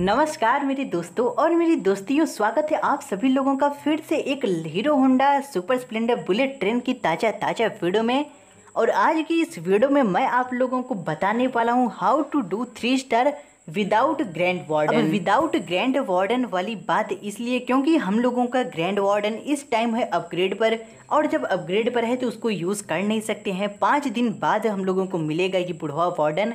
नमस्कार मेरे दोस्तों और मेरी दोस्तियों स्वागत है आप सभी लोगों का फिर से एक Hero Honda Super Splendor bullet train की ताज़ा ताज़ा वीडियो में और आज की इस वीडियो में मैं आप लोगों को बताने वाला हूँ how to do three star without grand warden without grand warden वाली बात इसलिए क्योंकि हम लोगों का ग्रैंड वार्डन इस टाइम है अपग्रेड पर और जब अपग्रेड पर है तो उसको यूज़ कर नहीं सकते हैं पाँच दिन बाद हम लोगों को मिलेगा ये बुढ़वा वार्डन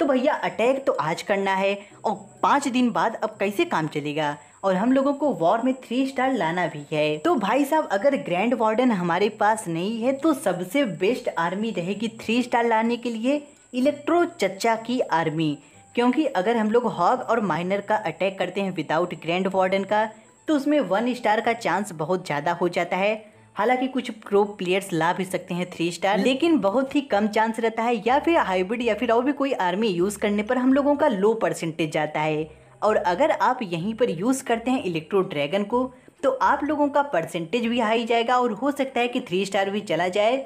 तो भैया अटैक तो आज करना है और पाँच दिन बाद अब कैसे काम चलेगा और हम लोगों को वॉर में थ्री स्टार लाना भी है तो भाई साहब अगर ग्रैंड वार्डन हमारे पास नहीं है तो सबसे बेस्ट आर्मी रहेगी थ्री स्टार लाने के लिए इलेक्ट्रो चच्चा की आर्मी क्योंकि अगर हम लोग हॉग और माइनर का अटैक करते हैं विदाउट ग्रैंड वार्डन का तो उसमें वन स्टार का चांस बहुत ज़्यादा हो जाता है हालांकि कुछ प्रो प्लेयर्स ला भी सकते हैं थ्री स्टार लेकिन बहुत ही कम चांस रहता है या फिर हाइब्रिड या फिर और भी कोई आर्मी यूज़ करने पर हम लोगों का लो परसेंटेज जाता है और अगर आप यहीं पर यूज़ करते हैं इलेक्ट्रो ड्रैगन को तो आप लोगों का परसेंटेज भी हाई जाएगा और हो सकता है कि थ्री स्टार भी चला जाए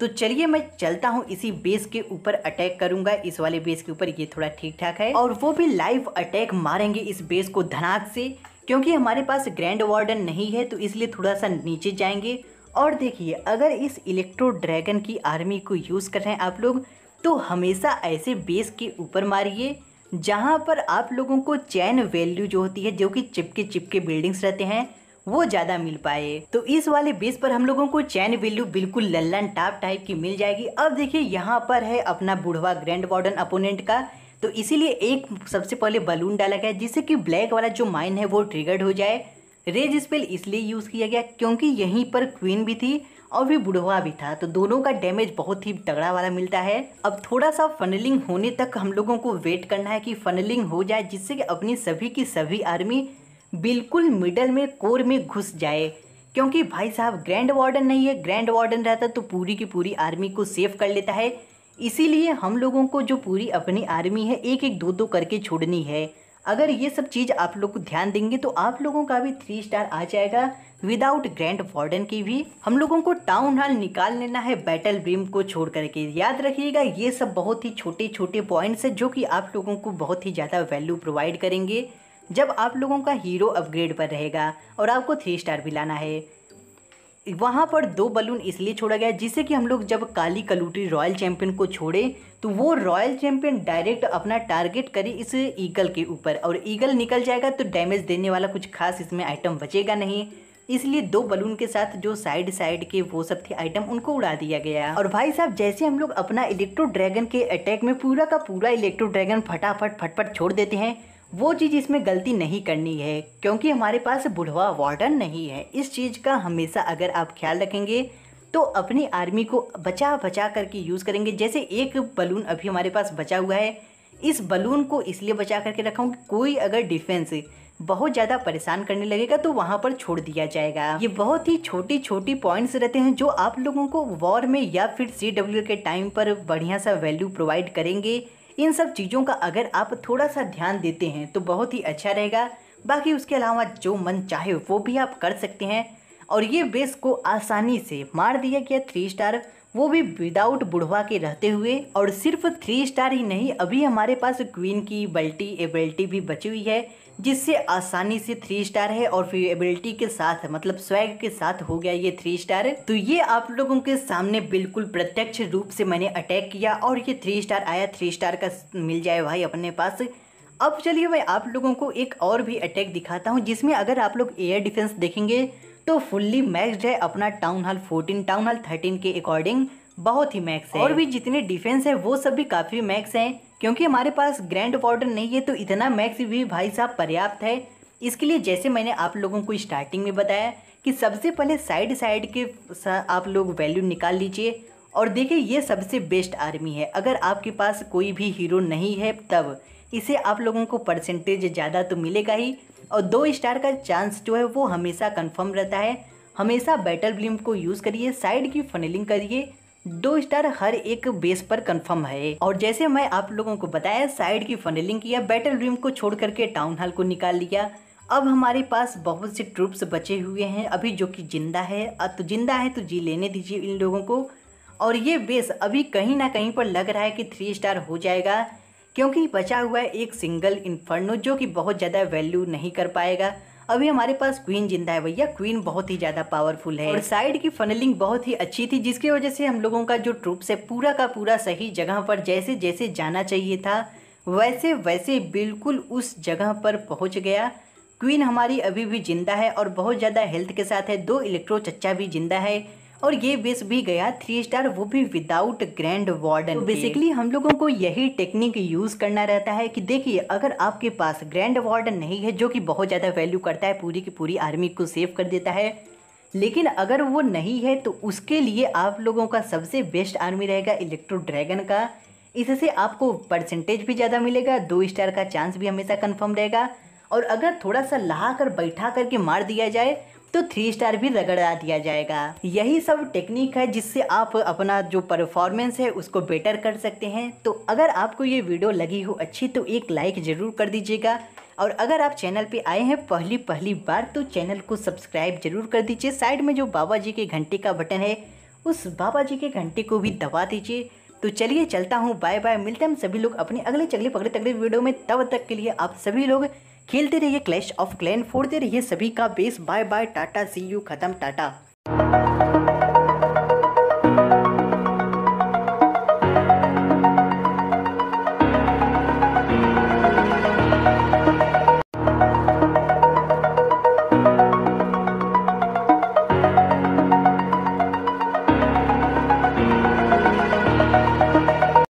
तो चलिए मैं चलता हूँ इसी बेस के ऊपर अटैक करूंगा इस वाले बेस के ऊपर ये थोड़ा ठीक ठाक है और वो भी लाइव अटैक मारेंगे इस बेस को धनाक से क्योंकि हमारे पास ग्रैंड वार्डन नहीं है तो इसलिए थोड़ा सा नीचे जाएंगे और देखिए अगर इस इलेक्ट्रो ड्रैगन की आर्मी को यूज़ कर रहे हैं आप लोग तो हमेशा ऐसे बेस के ऊपर मारिए जहाँ पर आप लोगों को चैन वैल्यू जो होती है जो कि चिपके चिपके बिल्डिंग्स रहते हैं वो ज़्यादा मिल पाए तो इस वाले बेस पर हम लोगों को चैन वैल्यू बिल्कुल लल्लन टाप टाइप की मिल जाएगी अब देखिए यहाँ पर है अपना बुढ़वा ग्रैंड वार्डन अपोनेंट का तो इसीलिए एक सबसे पहले बलून डाला गया जिससे कि ब्लैक वाला जो माइन है वो ट्रिगर्ड हो जाए रेज स्पेल इसलिए यूज़ किया गया क्योंकि यहीं पर क्वीन भी थी और भी बुढ़वा भी था तो दोनों का डैमेज बहुत ही तगड़ा वाला मिलता है अब थोड़ा सा फनलिंग होने तक हम लोगों को वेट करना है कि फनलिंग हो जाए जिससे कि अपनी सभी की सभी आर्मी बिल्कुल मिडल में कोर में घुस जाए क्योंकि भाई साहब ग्रैंड वार्डन नहीं है ग्रैंड वार्डन रहता तो पूरी की पूरी आर्मी को सेव कर लेता है इसीलिए हम लोगों को जो पूरी अपनी आर्मी है एक एक दो दो करके छोड़नी है अगर ये सब चीज़ आप लोग को ध्यान देंगे तो आप लोगों का भी थ्री स्टार आ जाएगा विदाउट ग्रैंड वार्डन की भी हम लोगों को टाउन हॉल निकाल लेना है बैटल ब्रीम को छोड़ करके याद रखिएगा ये सब बहुत ही छोटे छोटे पॉइंट्स हैं जो कि आप लोगों को बहुत ही ज़्यादा वैल्यू प्रोवाइड करेंगे जब आप लोगों का हीरो अपग्रेड पर रहेगा और आपको थ्री स्टार भी लाना है वहाँ पर दो बलून इसलिए छोड़ा गया जिससे कि हम लोग जब काली कलूटी रॉयल चैंपियन को छोड़े तो वो रॉयल चैंपियन डायरेक्ट अपना टारगेट करे इस ईगल के ऊपर और ईगल निकल जाएगा तो डैमेज देने वाला कुछ खास इसमें आइटम बचेगा नहीं इसलिए दो बलून के साथ जो साइड साइड के वो सब थे आइटम उनको उड़ा दिया गया और भाई साहब जैसे हम लोग अपना इलेक्ट्रो ड्रैगन के अटैक में पूरा का पूरा इलेक्ट्रो ड्रैगन फटाफट फटफट छोड़ देते हैं वो चीज़ इसमें गलती नहीं करनी है क्योंकि हमारे पास बुढ़वा वार्डन नहीं है इस चीज़ का हमेशा अगर आप ख्याल रखेंगे तो अपनी आर्मी को बचा बचा करके यूज़ करेंगे जैसे एक बलून अभी हमारे पास बचा हुआ है इस बलून को इसलिए बचा करके रखा हूँ कि कोई अगर डिफेंस बहुत ज़्यादा परेशान करने लगेगा तो वहाँ पर छोड़ दिया जाएगा ये बहुत ही छोटी छोटी पॉइंट्स रहते हैं जो आप लोगों को वॉर में या फिर सी के टाइम पर बढ़िया सा वैल्यू प्रोवाइड करेंगे इन सब चीज़ों का अगर आप थोड़ा सा ध्यान देते हैं तो बहुत ही अच्छा रहेगा बाकी उसके अलावा जो मन चाहे वो भी आप कर सकते हैं और ये बेस को आसानी से मार दिया गया थ्री स्टार वो भी विदाउट बुढ़वा के रहते हुए और सिर्फ थ्री स्टार ही नहीं अभी हमारे पास क्वीन की बल्टी एबिलिटी भी बची हुई है जिससे आसानी से थ्री स्टार है और फिर एबिलिटी के साथ मतलब स्वैग के साथ हो गया ये थ्री स्टार तो ये आप लोगों के सामने बिल्कुल प्रत्यक्ष रूप से मैंने अटैक किया और ये थ्री स्टार आया थ्री स्टार का मिल जाए भाई अपने पास अब चलिए मैं आप लोगों को एक और भी अटैक दिखाता हूँ जिसमें अगर आप लोग एयर डिफेंस देखेंगे तो फुल्ली मैक्सड है अपना town hall fourteen town hall thirteen के अकॉर्डिंग बहुत ही मैक्स है और भी जितने डिफेंस है वो सब भी काफ़ी मैक्स है क्योंकि हमारे पास ग्रैंड ऑर्डर नहीं है तो इतना मैक्स भी भाई साहब पर्याप्त है इसके लिए जैसे मैंने आप लोगों को स्टार्टिंग में बताया कि सबसे पहले साइड साइड के सा आप लोग वैल्यू निकाल लीजिए और देखिए ये सबसे बेस्ट आर्मी है अगर आपके पास कोई भी हीरो नहीं है तब इसे आप लोगों को परसेंटेज ज़्यादा तो मिलेगा ही और दो स्टार का चांस जो है वो हमेशा कन्फर्म रहता है हमेशा बैटल ब्लिम को यूज़ करिए साइड की फनलिंग करिए दो स्टार हर एक बेस पर कंफर्म है और जैसे मैं आप लोगों को बताया साइड की फनलिंग किया बैटल रिम को छोड़ करके टाउन हॉल को निकाल लिया अब हमारे पास बहुत से ट्रूप्स बचे हुए हैं अभी जो कि जिंदा है तो जिंदा है तो जी लेने दीजिए इन लोगों को और ये बेस अभी कहीं ना कहीं पर लग रहा है कि थ्री स्टार हो जाएगा क्योंकि बचा हुआ है एक सिंगल इन्फर्नो जो कि बहुत ज़्यादा वैल्यू नहीं कर पाएगा अभी हमारे पास क्वीन जिंदा है भैया क्वीन बहुत ही ज्यादा पावरफुल है और साइड की फनलिंग बहुत ही अच्छी थी जिसकी वजह से हम लोगों का जो ट्रूप है पूरा का पूरा सही जगह पर जैसे जैसे जाना चाहिए था वैसे वैसे बिल्कुल उस जगह पर पहुंच गया क्वीन हमारी अभी भी जिंदा है और बहुत ज़्यादा हेल्थ के साथ है दो इलेक्ट्रो चच्चा भी जिंदा है और ये विश भी गया थ्री स्टार वो भी विदाउट ग्रैंड वार्डन बेसिकली हम लोगों को यही टेक्निक यूज करना रहता है कि देखिए अगर आपके पास ग्रैंड वार्डन नहीं है जो कि बहुत ज़्यादा वैल्यू करता है पूरी की पूरी आर्मी को सेव कर देता है लेकिन अगर वो नहीं है तो उसके लिए आप लोगों का सबसे बेस्ट आर्मी रहेगा इलेक्ट्रो ड्रैगन का इससे आपको परसेंटेज भी ज़्यादा मिलेगा दो स्टार का चांस भी हमेशा कन्फर्म रहेगा और अगर थोड़ा सा लहा कर बैठा करके मार दिया जाए तो थ्री स्टार भी रगड़ा दिया जाएगा यही सब टेक्निक है जिससे आप अपना जो परफॉर्मेंस है उसको बेटर कर सकते हैं तो अगर आपको ये वीडियो लगी हो अच्छी तो एक लाइक ज़रूर कर दीजिएगा और अगर आप चैनल पे आए हैं पहली पहली बार तो चैनल को सब्सक्राइब जरूर कर दीजिए साइड में जो बाबा जी के घंटे का बटन है उस बाबा जी के घंटे को भी दबा दीजिए तो चलिए चलता हूँ बाय बाय मिलते हैं हम सभी लोग अपने अगले चगले पगड़े तगड़े वीडियो में तब तक के लिए आप सभी लोग खेलते रहिए क्लैश ऑफ क्लैन फोड़ते रहिए सभी का base bye bye tata see you खत्म टाटा